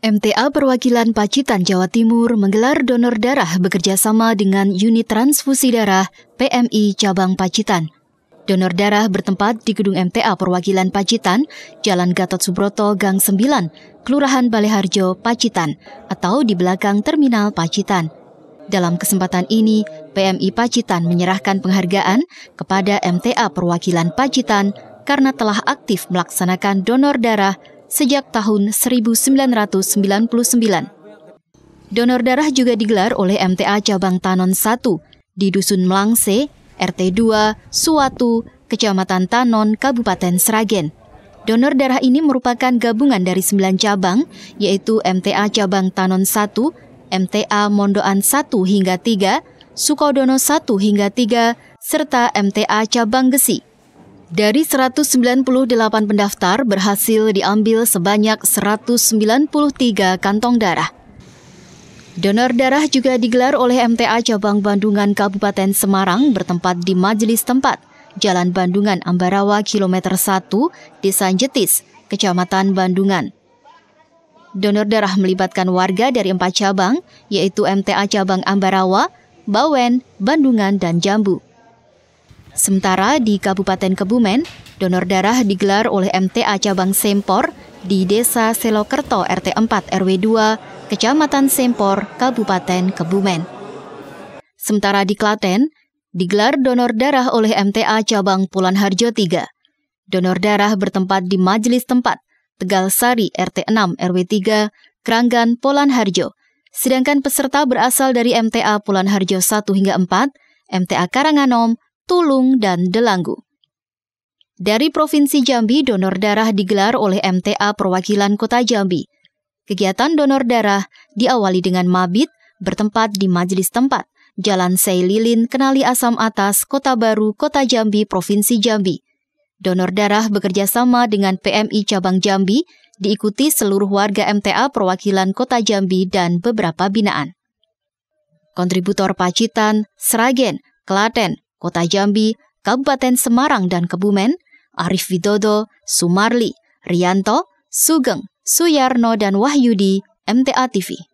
MTA Perwakilan Pacitan Jawa Timur menggelar donor darah bekerjasama dengan Unit Transfusi Darah PMI Cabang Pacitan. Donor darah bertempat di Gedung MTA Perwakilan Pacitan, Jalan Gatot Subroto, Gang 9, Kelurahan Baleharjo, Pacitan, atau di belakang Terminal Pacitan. Dalam kesempatan ini, PMI Pacitan menyerahkan penghargaan kepada MTA Perwakilan Pacitan karena telah aktif melaksanakan donor darah sejak tahun 1999. Donor darah juga digelar oleh MTA Cabang Tanon 1 di Dusun Melangse, RT 2, Suatu, Kecamatan Tanon, Kabupaten Sragen. Donor darah ini merupakan gabungan dari 9 cabang, yaitu MTA Cabang Tanon 1, MTA Mondoan 1 hingga 3, Sukodono 1 hingga 3, serta MTA Cabang Gesi. Dari 198 pendaftar berhasil diambil sebanyak 193 kantong darah. Donor darah juga digelar oleh MTA Cabang Bandungan Kabupaten Semarang bertempat di majelis tempat, Jalan Bandungan Ambarawa kilometer 1, Desa Jetis, Kecamatan Bandungan. Donor darah melibatkan warga dari empat cabang, yaitu MTA Cabang Ambarawa, Bawen, Bandungan, dan Jambu. Sementara di Kabupaten Kebumen, donor darah digelar oleh MTA Cabang Sempor di Desa Selokerto RT 4 RW 2, Kecamatan Sempor, Kabupaten Kebumen. Sementara di Klaten, digelar donor darah oleh MTA Cabang Pulan Harjo 3. Donor darah bertempat di majelis tempat Tegal Sari RT 6 RW 3, Keranggan, Polan Harjo. Sedangkan peserta berasal dari MTA Pulan Harjo 1 hingga 4, MTA Karanganom, Tulung, dan Delanggu. Dari Provinsi Jambi, donor darah digelar oleh MTA Perwakilan Kota Jambi. Kegiatan donor darah diawali dengan mabit bertempat di majelis tempat, Jalan Seililin, Kenali Asam Atas, Kota Baru, Kota Jambi, Provinsi Jambi. Donor darah bekerja sama dengan PMI Cabang Jambi, diikuti seluruh warga MTA perwakilan Kota Jambi dan beberapa binaan kontributor Pacitan, Sragen, Klaten, Kota Jambi, Kabupaten Semarang dan Kebumen, Arif Widodo, Sumarli, Rianto, Sugeng, Suyarno, dan Wahyudi, MTA TV.